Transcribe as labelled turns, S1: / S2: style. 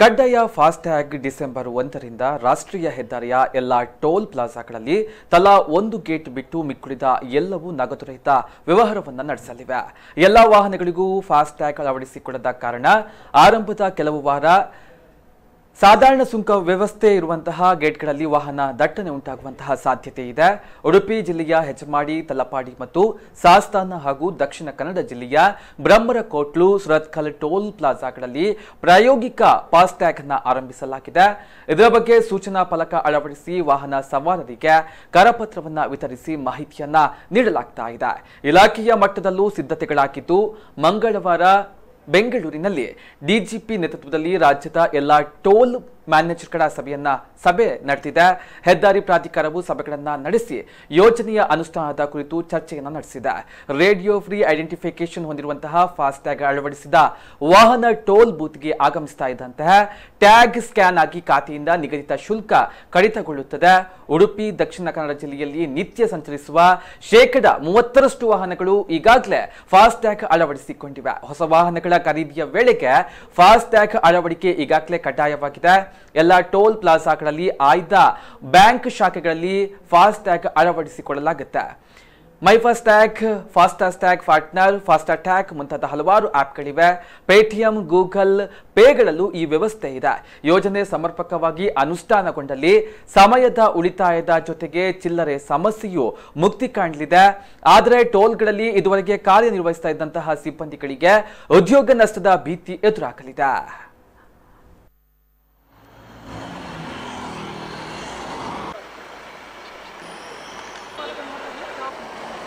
S1: ಕಡ್ಡಾಯ FASTag December ಒಂದರಿಂದ ರಾಷ್ಟ್ರೀಯ ಹೆದ್ದಾರಿಯ ಎಲ್ಲ ಟೋಲ್ ಪ್ಲಾಜಾಗಳಲ್ಲಿ ತಲಾ ಒಂದು ಗೇಟ್ ಬಿಟ್ಟು ಮಿಕ್ಕುಳಿದ ಎಲ್ಲವೂ ನಗದುರಹಿತ ವ್ಯವಹಾರವನ್ನು ನಡೆಸಲಿವೆ ಎಲ್ಲಾ ವಾಹನಗಳಿಗೂ ಫಾಸ್ಟ್ಯಾಗ್ ಅಳವಡಿಸಿಕೊಳ್ಳದ ಕಾರಣ ಆರಂಭದ ಕೆಲವು ವಾರ ಸಾಧಾರಣ ಸುಂಕ ವ್ಯವಸ್ಥೆ ಇರುವಂತಹ ಗೇಟ್ಗಳಲ್ಲಿ ವಾಹನ ದಟ್ಟಣೆ ಉಂಟಾಗುವಂತಹ ಸಾಧ್ಯತೆ ಇದೆ ಉಡುಪಿ ಜಿಲ್ಲೆಯ ಹೆಜಮಾಡಿ ತಲಪಾಡಿ ಮತ್ತು ಸಾಸ್ತಾನ ಹಾಗೂ ದಕ್ಷಿಣ ಕನ್ನಡ ಜಿಲ್ಲೆಯ ಬ್ರಹ್ಮರಕೋಟ್ಲು ಸುರತ್ಕಲ್ ಟೋಲ್ ಪ್ಲಾಜಾಗಳಲ್ಲಿ ಪ್ರಾಯೋಗಿಕ ಫಾಸ್ಟ್ಯಾಗ್ ಅನ್ನು ಆರಂಭಿಸಲಾಗಿದೆ ಇದರ ಬಗ್ಗೆ ಸೂಚನಾ ಫಲಕ ಅಳವಡಿಸಿ ವಾಹನ ಸವಾರರಿಗೆ ಕರಪತ್ರವನ್ನು ವಿತರಿಸಿ ಮಾಹಿತಿಯನ್ನ ನೀಡಲಾಗ್ತಾ ಇದೆ ಇಲಾಖೆಯ ಮಟ್ಟದಲ್ಲೂ ಸಿದ್ಧತೆಗಳಾಗಿದ್ದು ಮಂಗಳವಾರ ಬೆಂಗಳೂರಿನಲ್ಲಿ ಡಿಜಿಪಿ ನೇತೃತ್ವದಲ್ಲಿ ರಾಜ್ಯದ ಎಲ್ಲಾ ಟೋಲ್ ಮ್ಯಾನೇಜರ್ಗಳ ಸಭೆಯನ್ನ ಸಭೆ ನಡೆದಿದೆ ಹೆದ್ದಾರಿ ಪ್ರಾಧಿಕಾರವು ಸಭೆಗಳನ್ನು ನಡೆಸಿ ಯೋಜನೆಯ ಅನುಷ್ಠಾನದ ಕುರಿತು ಚರ್ಚೆಯನ್ನು ನಡೆಸಿದೆ ರೇಡಿಯೋ ಫ್ರೀ ಐಡೆಂಟಿಫಿಕೇಶನ್ ಹೊಂದಿರುವಂತಹ ಫಾಸ್ಟ್ ಟ್ಯಾಗ್ ಅಳವಡಿಸಿದ ವಾಹನ ಟೋಲ್ ಬೂತ್ಗೆ ಆಗಮಿಸ್ತಾ ಇದ್ದಂತಹ ಟ್ಯಾಗ್ ಸ್ಕ್ಯಾನ್ ಆಗಿ ಖಾತೆಯಿಂದ ನಿಗದಿತ ಶುಲ್ಕ ಕಡಿತಗೊಳ್ಳುತ್ತದೆ ಉಡುಪಿ ದಕ್ಷಿಣ ಕನ್ನಡ ಜಿಲ್ಲೆಯಲ್ಲಿ ನಿತ್ಯ ಸಂಚರಿಸುವ ಶೇಕಡ ಮೂವತ್ತರಷ್ಟು ವಾಹನಗಳು ಈಗಾಗಲೇ ಫಾಸ್ಟ್ ಟ್ಯಾಗ್ ಅಳವಡಿಸಿಕೊಂಡಿವೆ ಹೊಸ ವಾಹನಗಳ ಖರೀದಿಯ ವೇಳೆಗೆ ಫಾಸ್ಟ್ ಟ್ಯಾಗ್ ಅಳವಡಿಕೆ ಈಗಾಗಲೇ ಕಡ್ಡಾಯವಾಗಿದೆ ಎಲ್ಲ ಟೋಲ್ ಪ್ಲಾಜಾಗಳಲ್ಲಿ ಆಯ್ದ ಬ್ಯಾಂಕ್ ಶಾಖೆಗಳಲ್ಲಿ ಫಾಸ್ಟ್ ಟ್ಯಾಗ್ ಅಳವಡಿಸಿಕೊಳ್ಳಲಾಗುತ್ತೆ my FASTag tag FASTag partner FASTag ಮುಂತಾದ ಹಲವಾರು ಆ್ಯಪ್ಗಳಿವೆ ಪೇಟಿಎಂ ಗೂಗಲ್ ಪೇಗಳಲ್ಲೂ ಈ ವ್ಯವಸ್ಥೆ ಇದೆ ಯೋಜನೆ ಸಮರ್ಪಕವಾಗಿ ಅನುಷ್ಠಾನಗೊಂಡಲ್ಲಿ ಸಮಯದ ಉಳಿತಾಯದ ಜೊತೆಗೆ ಚಿಲ್ಲರೆ ಸಮಸ್ಯೆಯು ಮುಕ್ತಿ ಕಾಣಲಿದೆ ಆದರೆ ಟೋಲ್ಗಳಲ್ಲಿ ಇದುವರೆಗೆ ಕಾರ್ಯನಿರ್ವಹಿಸ್ತಾ ಇದ್ದಂತಹ ಸಿಬ್ಬಂದಿಗಳಿಗೆ ಉದ್ಯೋಗ ನಷ್ಟದ ಭೀತಿ ಎದುರಾಗಲಿದೆ fora pra não fazer troca.